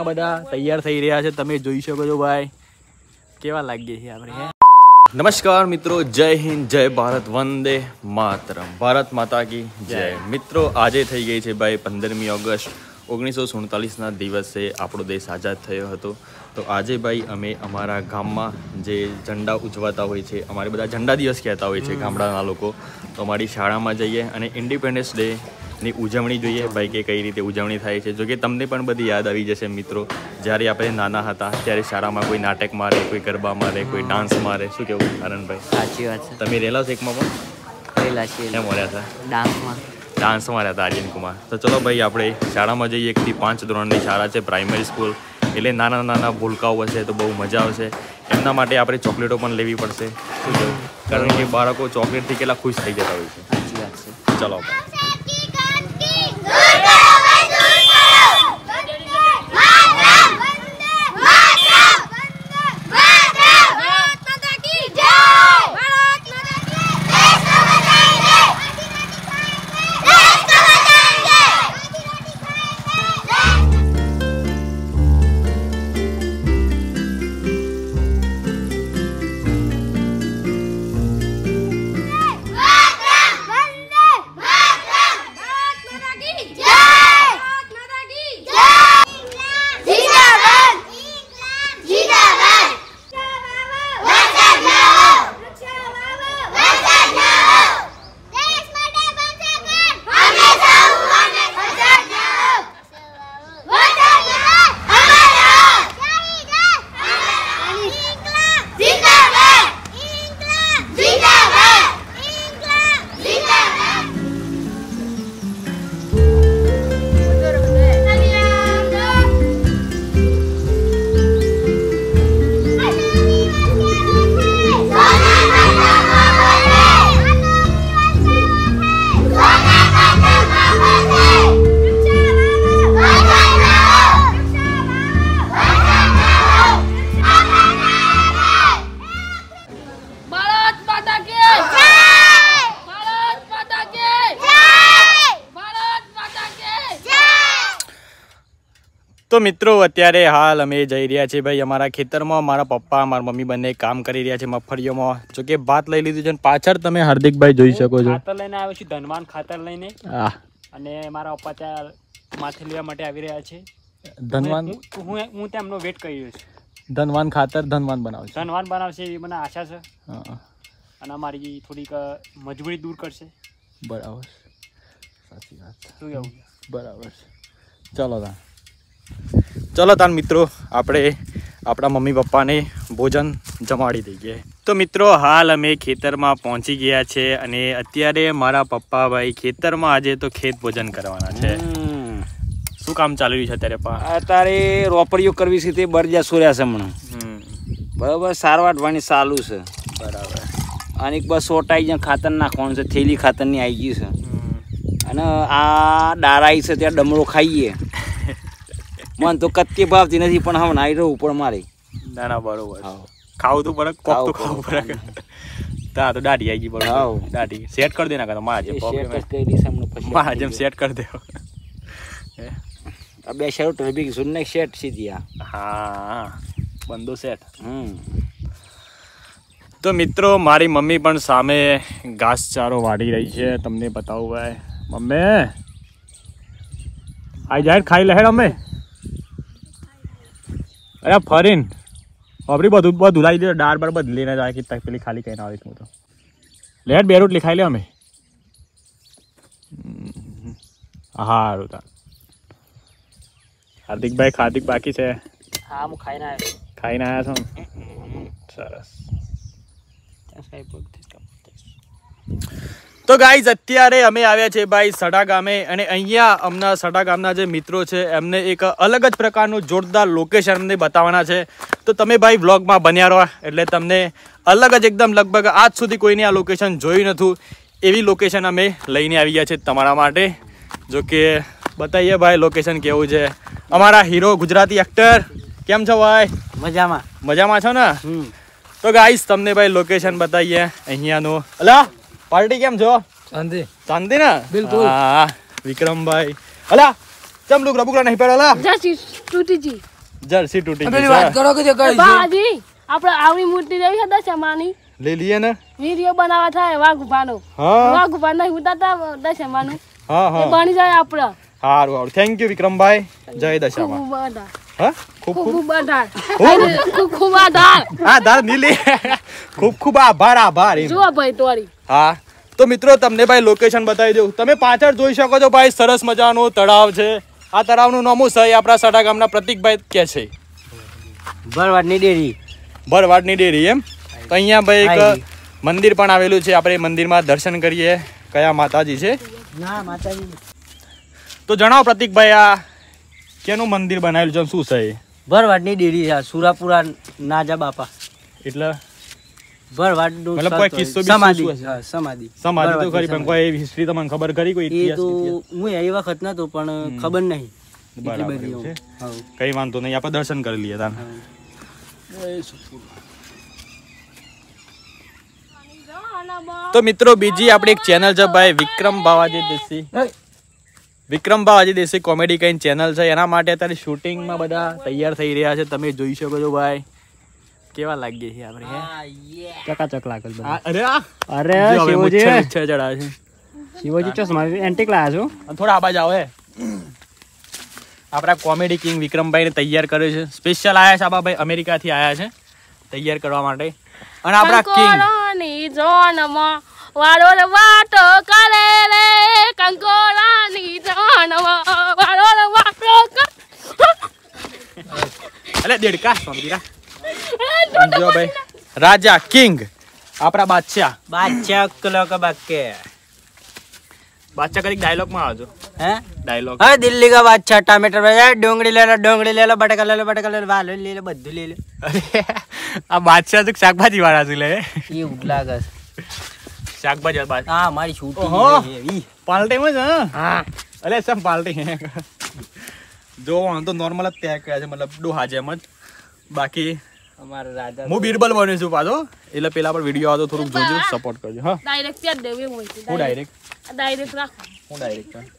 માં બધા તૈયાર થઈ રહ્યા છે તમે જોઈ શકો છો ભાઈ કેવા લાગીએ છીએ આપણે નમસ્કાર મિત્રો જય હિન્દ જય ભારત વંદે માતરમ ભારત માતા કી જય મિત્રો આજે થઈ ગઈ છે ભાઈ પંદરમી ઓગસ્ટ ઓગણીસો સુડતાલીસના દિવસે આપણો દેશ આઝાદ થયો હતો તો આજે ભાઈ અમે અમારા ગામમાં જે ઝંડા ઉજવાતા હોય છે અમારે બધા ઝંડા દિવસ કહેતા હોય છે ગામડાના લોકો તો અમારી શાળામાં જઈએ અને ઇન્ડિપેન્ડન્સ ડે ની ઉજવણી જોઈએ ભાઈ કે કઈ રીતે ઉજવણી થાય છે જો કે તમને પણ બધી યાદ આવી જશે મિત્રો જ્યારે આપણે નાના હતા ત્યારે શાળામાં કોઈ નાટક મારે કોઈ ગરબા મારે કોઈ ડાન્સ મારે શું કેવું હરણભાઈ સાચી વાત છે તમે રહેલા છો એકમાં પણ રહેલા છીએ એમ મળ્યા હતા ડાન્સમાં ડાન્સમાં રહેતા આર્યન કુમાર તો ચલો ભાઈ આપણે શાળામાં જઈએ એકથી પાંચ ધોરણની શાળા છે પ્રાઇમરી સ્કૂલ એટલે નાના નાના ભૂલકાઓ હશે તો બહુ મજા આવશે એમના માટે આપણે ચોકલેટો પણ લેવી પડશે શું કારણ કે બાળકો ચોકલેટથી કેટલા ખુશ થઈ જતા હોય છે ચલો આપણે તો મિત્રો અત્યારે હાલ અમે જઈ રહ્યા છીએ ભાઈ અમારા ખેતરમાં મારા પપ્પા મારા મમ્મી બંને કામ કરી રહ્યા છે મફળીઓમાં જો કે ભાત લઈ લીધું છે પાછળ તમે હાર્દિકભાઈ જોઈ શકો છો ખાતર લઈને આવ્યો છું ધનવાન ખાતર લઈને અને મારા પપ્પા ત્યાં માથે લેવા માટે આવી રહ્યા છે ધનવાન હું હું તેમનો વેટ કરી રહ્યો છું ધનવાન ખાતર ધનવાન બનાવશે ધનવાન બનાવશે એ મને આશા છે અને અમારી થોડીક મજબૂરી દૂર કરશે બરાબર સાચી વાત શું બરાબર ચાલો ત્યાં ચલો તાર મિત્રો આપણે આપણા મમ્મી પપ્પાને ભોજન જમાડી દઈએ તો મિત્રો હાલ અમે ખેતરમાં પહોંચી ગયા છે અને અત્યારે મારા પપ્પાભાઈ ખેતરમાં આજે તો ખેત ભોજન કરવાના છે શું કામ ચાલુ છે અત્યારે અત્યારે રોપડીઓ કરવી છે તે બરજા સોર્યા છે હમણાં બરાબર સારવાર વાટવાની ચાલુ છે બરાબર અને એક બસ ઓટાઈ જ્યાં ખાતર નાખવાનું છે થેલી ખાતરની આવી ગયું છે અને આ ડારાઈ છે ત્યાં ડમરો ખાઈએ મન તો કત્કે ભાવતી નથી પણ હવે નાઈ રહું પણ મારી ના ના બરોબર ખાવું તો પડે કોક તો ખાવું પડે તા તો દાઢી આવી ગઈ બરોબર દાઢી સેટ કરી દેના કાતો મારા જેમ સેટ કરી જેમ સેટ કરી દેવો આ બે શર્ટ રબી કે સુનને સેટ સીધી આ હા બંદો સેટ હમ તો મિત્રો મારી મમ્મી પણ સામે ઘાસચારો વાડી રહી છે તમને બતાવું ભાઈ મમ્મી આઈ જાહેર ખાઈ લહેડ અમે અરે ફરીન આપણી બધું બધું લાવી દીધું ડાર બાર બદલીને જાય કે પેલી ખાલી કહીને આવીશ હું તો લેટ બેરૂટ લખાઈ લે અમે હારું તાર હાર્દિકભાઈ હાર્દિક બાકી છે હા હું ખાઈને આવ્યો ખાઈને આવ્યા છો સરસ તો ગાઈઝ અત્યારે અમે આવ્યા છીએ ભાઈ સડા ગામે અને અહીંયા અમના સડા ગામના જે મિત્રો છે એમને એક અલગ જ પ્રકારનું જોરદાર લોકેશન અમને બતાવવાના છે તો તમે ભાઈ વ્લોગમાં બન્યા રહો એટલે તમને અલગ જ એકદમ લગભગ આજ સુધી કોઈને આ લોકેશન જોયું નહોતું એવી લોકેશન અમે લઈને આવી ગયા છે તમારા માટે જો કે બતાવીએ ભાઈ લોકેશન કેવું છે અમારા હીરો ગુજરાતી એક્ટર કેમ છો ભાઈ મજામાં મજામાં છો ને તો ગાઈઝ તમને ભાઈ લોકેશન બતાવીએ અહીંયાનું અલા પાર્ટી કેમ છો શાંતિ શાંતિ ને બિલકુલ વિક્રમભાઈ અલા ચમ લુક રબુકડા નહીં પહેરો અલા જર્સી તૂટીજી જર્સી તૂટીજી પેલી વાત કરો કે જે કહી બાજી આપણે આવની મૂર્તિ દેવી હતા શમાની લઈ લઈએ ને વિડિયો બનાવવા થાય વાઘ ઉભાનો હા વાઘ ઉભાનો ઉતારતા દશામાનું હા હા બની જાય આપણે સારું સારું થેન્ક યુ વિક્રમભાઈ જય દશામાં ખુબ ખુબ ખૂબ ખૂબ ખૂબ આભાર આભાર નીલી આભાર આભાર જો ભાઈ તોરી હા તો મિત્રો તમને ભાઈ લોકેશન બતાવી દઉં તમે પાછળ જોઈ શકો છો ભાઈ સરસ મજાનું તળાવ છે આ તળાવનું નામું સહી આપણા સાડા ગામના પ્રતિકભાઈ કે છે ભરવાડની ડેરી ભરવાડની ડેરી એમ તો અહીંયા ભાઈ એક મંદિર પણ આવેલું છે આપણે મંદિરમાં દર્શન કરીએ કયા માતાજી છે ના માતાજી તો જણાવો પ્રતિકભાઈ આ કેનું મંદિર બનાવેલું છે શું છે ભરવાડની ડેરી છે સુરાપુરા નાજા બાપા એટલે તો દર્શન કરી લઈએ તો મિત્રો બીજી આપણી એક ચેનલ છે ભાઈ વિક્રમ બાવાજી દેસી વિક્રમ બાવાજી દેશી કોમેડી કઈ ચેનલ છે એના માટે અત્યારે શૂટિંગમાં બધા તૈયાર થઈ રહ્યા છે તમે જોઈ શકો છો ભાઈ કેવા લાગી છે આપણે હે ચકાચક લાગલ અરે અરે શિવજી છે જડા છે શિવજી ચશ્મા એન્ટિક લાયા છો થોડા આબાજ આવે આપણા કોમેડી કિંગ વિક્રમભાઈને તૈયાર કર્યો છે સ્પેશિયલ આયા છે આબાભાઈ અમેરિકાથી આયા છે તૈયાર કરવા માટે અને આપણા કિંગ જોનમાં વાળો વાટો કરે રે કંકોરાની જોનમાં વાળો વાટો કરે અલે દેડકા સમજીરા જો ભાઈ રાજા કિંગ આપણા બાદશાહ બાદશાહ કલોક બાકે બાદશાહ કરી ડાયલોગ માં આવજો હે ડાયલોગ હા દિલ્હી કા બાદશાહ ટમેટર ભાઈ ડુંગળી લે લો ડુંગળી લે લો બટાકા લે લો બટાકા લે લો વાલ લે લો બધું લે લો આ બાદશાહ તો શાકભાજી વાળા છે લે એ ઉગલા ગસ શાકભાજી વાળા હા મારી છૂટી એવી પાલટી માં છે હા અરે સમ પાલટી જો આમ તો નોર્મલ જ તૈયાર કર્યા છે મતલબ ડોહા હાજે મત બાકી અમારો રાજા હું બીરબલ બન્યો છું પાછો એટલે પેલા પર વિડિયો આવતો થોડુંક જોજો સપોર્ટ કરજો હા ડાયરેક્ટ જ દેવું હું ડાયરેક્ટ ડાયરેક્ટ રાખ હું ડાયરેક્ટ